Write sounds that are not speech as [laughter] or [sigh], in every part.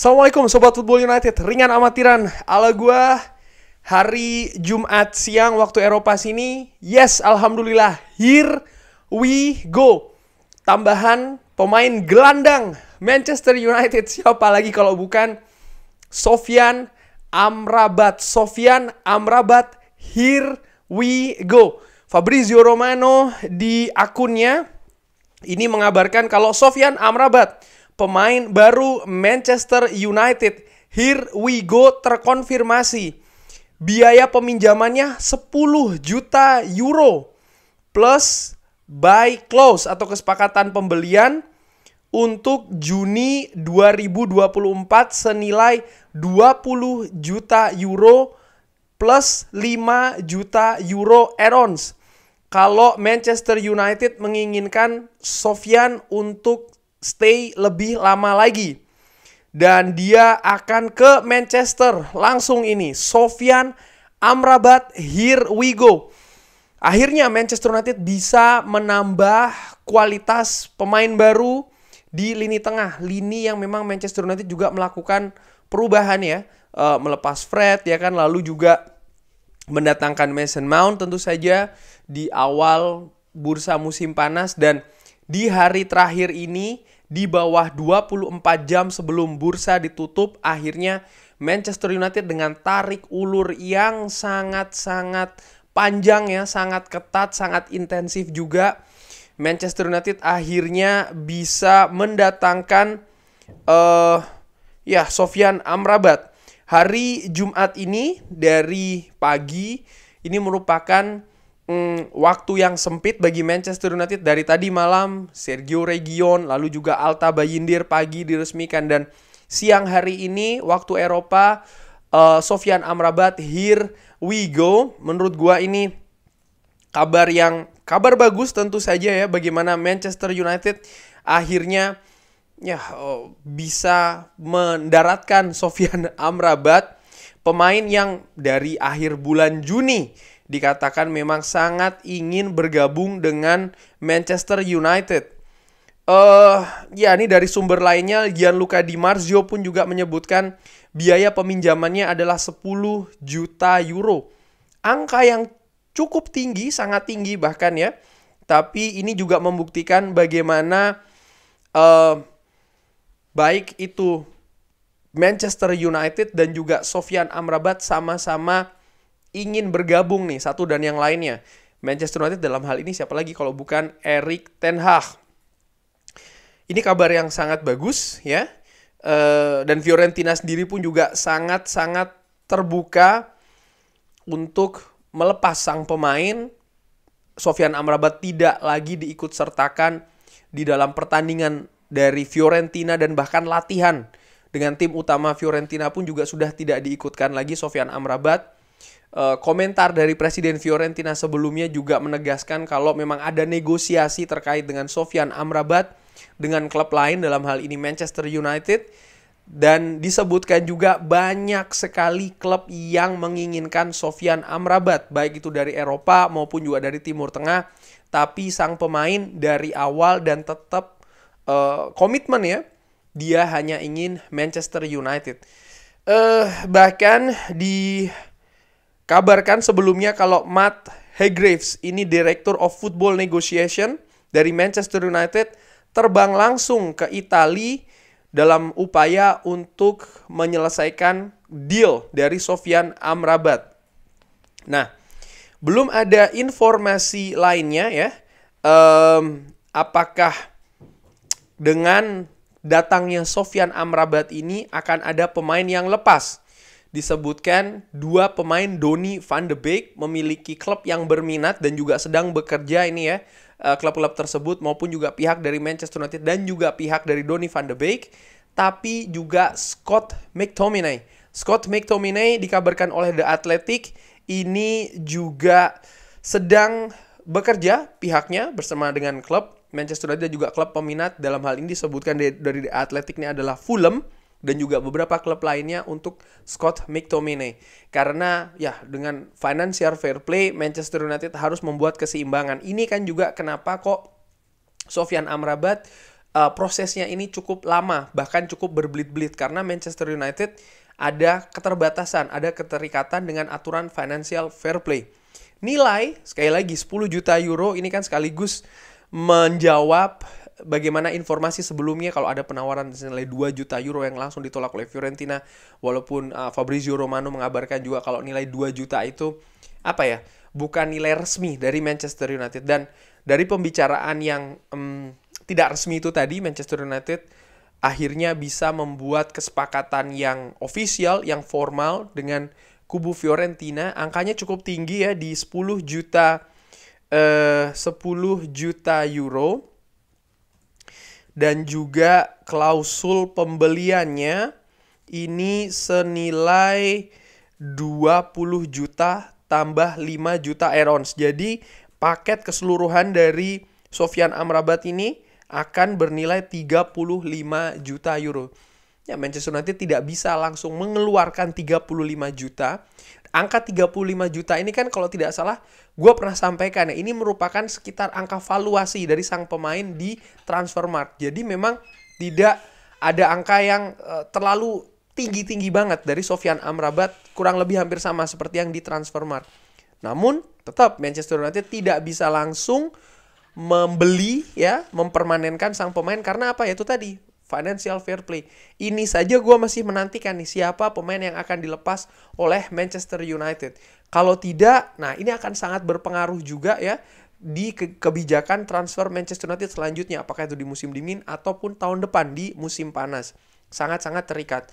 Assalamualaikum Sobat Football United, ringan amatiran ala gua hari Jumat siang waktu Eropa sini. Yes, Alhamdulillah, here we go. Tambahan pemain gelandang Manchester United [laughs] siapa lagi kalau bukan Sofian Amrabat. Sofian Amrabat, here we go. Fabrizio Romano di akunnya ini mengabarkan kalau Sofian Amrabat pemain baru Manchester United. Here we go terkonfirmasi. Biaya peminjamannya 10 juta euro plus buy close atau kesepakatan pembelian untuk Juni 2024 senilai 20 juta euro plus 5 juta euro add Kalau Manchester United menginginkan Sofyan untuk stay lebih lama lagi. Dan dia akan ke Manchester langsung ini. Sofian Amrabat, here we go. Akhirnya Manchester United bisa menambah kualitas pemain baru di lini tengah, lini yang memang Manchester United juga melakukan perubahan ya, eh, melepas Fred ya kan, lalu juga mendatangkan Mason Mount tentu saja di awal bursa musim panas dan di hari terakhir ini di bawah 24 jam sebelum bursa ditutup akhirnya Manchester United dengan tarik ulur yang sangat-sangat panjang ya, sangat ketat, sangat intensif juga Manchester United akhirnya bisa mendatangkan uh, ya Sofyan Amrabat. Hari Jumat ini dari pagi ini merupakan hmm, waktu yang sempit bagi Manchester United dari tadi malam Sergio Region lalu juga Alta Bayindir pagi diresmikan dan siang hari ini waktu Eropa uh, Sofyan Amrabat here we go menurut gua ini kabar yang kabar bagus tentu saja ya bagaimana Manchester United akhirnya ya oh, bisa mendaratkan Sofyan [laughs] Amrabat pemain yang dari akhir bulan Juni dikatakan memang sangat ingin bergabung dengan Manchester United. Uh, ya ini dari sumber lainnya Gianluca Di Marzio pun juga menyebutkan biaya peminjamannya adalah 10 juta euro. Angka yang cukup tinggi, sangat tinggi bahkan ya. Tapi ini juga membuktikan bagaimana uh, baik itu Manchester United dan juga Sofyan Amrabat sama-sama ingin bergabung nih satu dan yang lainnya. Manchester United dalam hal ini siapa lagi kalau bukan Erik Ten Hag. Ini kabar yang sangat bagus ya. Eh, dan Fiorentina sendiri pun juga sangat-sangat terbuka untuk melepas sang pemain. Sofian Amrabat tidak lagi diikut sertakan di dalam pertandingan dari Fiorentina dan bahkan latihan dengan tim utama Fiorentina pun juga sudah tidak diikutkan lagi Sofian Amrabat Eh, komentar dari Presiden Fiorentina sebelumnya juga menegaskan kalau memang ada negosiasi terkait dengan Sofyan Amrabat dengan klub lain dalam hal ini Manchester United dan disebutkan juga banyak sekali klub yang menginginkan Sofyan Amrabat baik itu dari Eropa maupun juga dari Timur Tengah tapi sang pemain dari awal dan tetap uh, komitmen ya dia hanya ingin Manchester United uh, bahkan di Kabarkan sebelumnya kalau Matt Hargreaves ini Director of Football Negotiation dari Manchester United terbang langsung ke Italia dalam upaya untuk menyelesaikan deal dari Sofian Amrabat. Nah, belum ada informasi lainnya ya. Um, apakah dengan datangnya Sofian Amrabat ini akan ada pemain yang lepas? disebutkan dua pemain Doni van de Beek memiliki klub yang berminat dan juga sedang bekerja ini ya eh, klub-klub tersebut maupun juga pihak dari Manchester United dan juga pihak dari Doni van de Beek tapi juga Scott McTominay. Scott McTominay dikabarkan oleh The Athletic ini juga sedang bekerja pihaknya bersama dengan klub Manchester United dan juga klub peminat dalam hal ini disebutkan dari The Athletic ini adalah Fulham dan juga beberapa klub lainnya untuk Scott McTominay. Karena ya dengan financial fair play Manchester United harus membuat keseimbangan. Ini kan juga kenapa kok Sofyan Amrabat uh, prosesnya ini cukup lama bahkan cukup berbelit-belit karena Manchester United ada keterbatasan, ada keterikatan dengan aturan financial fair play. Nilai sekali lagi 10 juta euro ini kan sekaligus menjawab bagaimana informasi sebelumnya kalau ada penawaran senilai 2 juta euro yang langsung ditolak oleh Fiorentina walaupun uh, Fabrizio Romano mengabarkan juga kalau nilai 2 juta itu apa ya bukan nilai resmi dari Manchester United dan dari pembicaraan yang um, tidak resmi itu tadi Manchester United akhirnya bisa membuat kesepakatan yang official yang formal dengan kubu Fiorentina angkanya cukup tinggi ya di 10 juta eh, 10 juta euro dan juga klausul pembeliannya ini senilai 20 juta tambah 5 juta erons. Jadi paket keseluruhan dari Sofian Amrabat ini akan bernilai 35 juta euro. Ya Manchester United tidak bisa langsung mengeluarkan 35 juta angka 35 juta ini kan kalau tidak salah gue pernah sampaikan ya ini merupakan sekitar angka valuasi dari sang pemain di transfermarkt jadi memang tidak ada angka yang uh, terlalu tinggi-tinggi banget dari Sofian Amrabat kurang lebih hampir sama seperti yang di transfermarkt namun tetap Manchester United tidak bisa langsung membeli ya mempermanenkan sang pemain karena apa ya itu tadi financial fair play. Ini saja gue masih menantikan nih siapa pemain yang akan dilepas oleh Manchester United. Kalau tidak, nah ini akan sangat berpengaruh juga ya di ke kebijakan transfer Manchester United selanjutnya. Apakah itu di musim dingin ataupun tahun depan di musim panas. Sangat-sangat terikat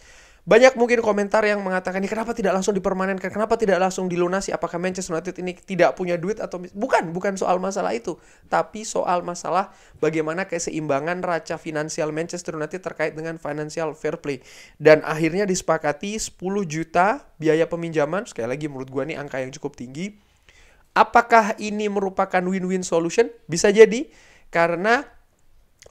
banyak mungkin komentar yang mengatakan ini kenapa tidak langsung dipermanenkan, kenapa tidak langsung dilunasi, apakah Manchester United ini tidak punya duit atau bukan, bukan soal masalah itu, tapi soal masalah bagaimana keseimbangan raca finansial Manchester United terkait dengan financial fair play. Dan akhirnya disepakati 10 juta biaya peminjaman, sekali lagi menurut gua ini angka yang cukup tinggi. Apakah ini merupakan win-win solution? Bisa jadi karena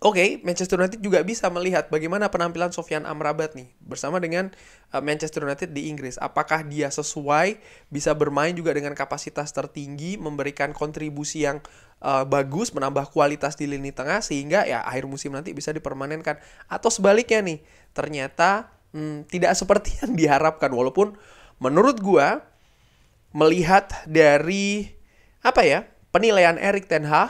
Oke, okay, Manchester United juga bisa melihat bagaimana penampilan Sofyan Amrabat nih bersama dengan uh, Manchester United di Inggris. Apakah dia sesuai bisa bermain juga dengan kapasitas tertinggi, memberikan kontribusi yang uh, bagus, menambah kualitas di lini tengah sehingga ya akhir musim nanti bisa dipermanenkan atau sebaliknya nih. Ternyata hmm, tidak seperti yang [laughs] diharapkan walaupun menurut gua melihat dari apa ya? penilaian Erik ten Hag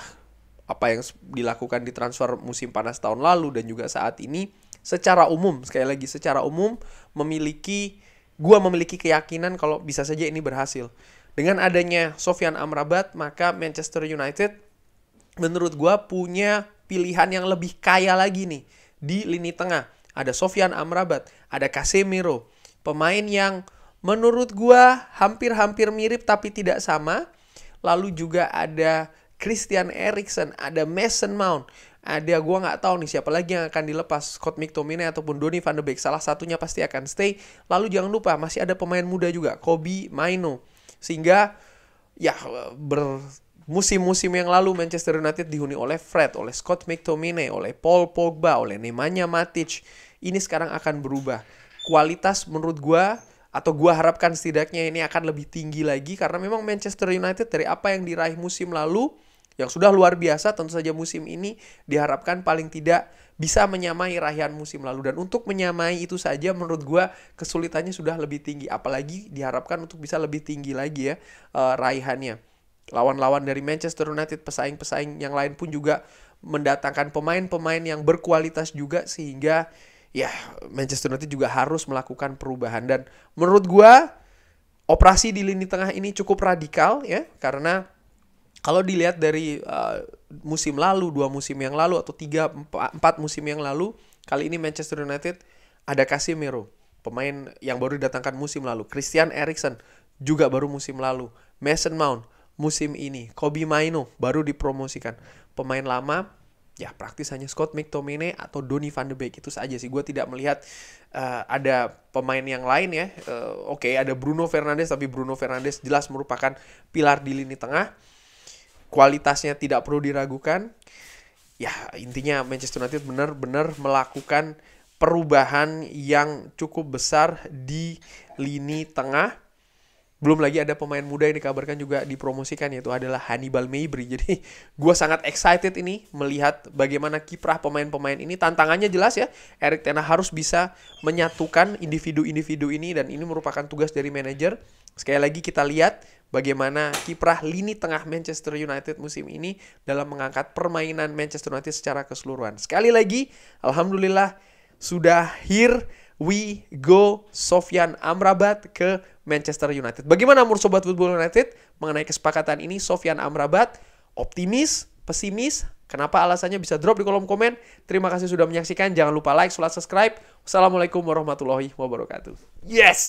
apa yang dilakukan di transfer musim panas tahun lalu dan juga saat ini secara umum sekali lagi secara umum memiliki gua memiliki keyakinan kalau bisa saja ini berhasil. Dengan adanya Sofyan Amrabat, maka Manchester United menurut gua punya pilihan yang lebih kaya lagi nih di lini tengah. Ada Sofyan Amrabat, ada Casemiro, pemain yang menurut gua hampir-hampir mirip tapi tidak sama. Lalu juga ada Christian Eriksen, ada Mason Mount, ada ah, gue nggak tahu nih siapa lagi yang akan dilepas Scott McTominay ataupun Donny van de Beek salah satunya pasti akan stay lalu jangan lupa masih ada pemain muda juga Kobe Maino sehingga ya ber musim-musim yang lalu Manchester United dihuni oleh Fred, oleh Scott McTominay, oleh Paul Pogba, oleh Nemanja Matic. Ini sekarang akan berubah. Kualitas menurut gue atau gue harapkan setidaknya ini akan lebih tinggi lagi karena memang Manchester United dari apa yang diraih musim lalu yang sudah luar biasa tentu saja musim ini diharapkan paling tidak bisa menyamai raihan musim lalu dan untuk menyamai itu saja menurut gue kesulitannya sudah lebih tinggi apalagi diharapkan untuk bisa lebih tinggi lagi ya uh, raihannya lawan-lawan dari Manchester United pesaing-pesaing yang lain pun juga mendatangkan pemain-pemain yang berkualitas juga sehingga ya Manchester United juga harus melakukan perubahan dan menurut gua operasi di lini tengah ini cukup radikal ya karena kalau dilihat dari uh, musim lalu, dua musim yang lalu atau tiga empat, empat musim yang lalu, kali ini Manchester United ada Casemiro, pemain yang baru didatangkan musim lalu, Christian Eriksen juga baru musim lalu, Mason Mount musim ini, Kobe Maino baru dipromosikan, pemain lama ya praktis hanya Scott McTominay atau Donny van de Beek itu saja sih. Gue tidak melihat uh, ada pemain yang lain ya. Uh, Oke, okay, ada Bruno Fernandes tapi Bruno Fernandes jelas merupakan pilar di lini tengah. Kualitasnya tidak perlu diragukan. Ya, intinya Manchester United benar-benar melakukan perubahan yang cukup besar di lini tengah belum lagi ada pemain muda yang dikabarkan juga dipromosikan yaitu adalah Hannibal Mabry. [laughs] Jadi gue sangat excited ini melihat bagaimana kiprah pemain-pemain ini. Tantangannya jelas ya, Erik Ten harus bisa menyatukan individu-individu ini dan ini merupakan tugas dari manajer. Sekali lagi kita lihat bagaimana kiprah lini tengah Manchester United musim ini dalam mengangkat permainan Manchester United secara keseluruhan. Sekali lagi, alhamdulillah sudah here we go Sofyan Amrabat ke Manchester United. Bagaimana menurut Sobat Football United mengenai kesepakatan ini Sofyan Amrabat? Optimis? Pesimis? Kenapa alasannya bisa drop di kolom komen? Terima kasih sudah menyaksikan. Jangan lupa like, subscribe. Wassalamualaikum warahmatullahi wabarakatuh. Yes!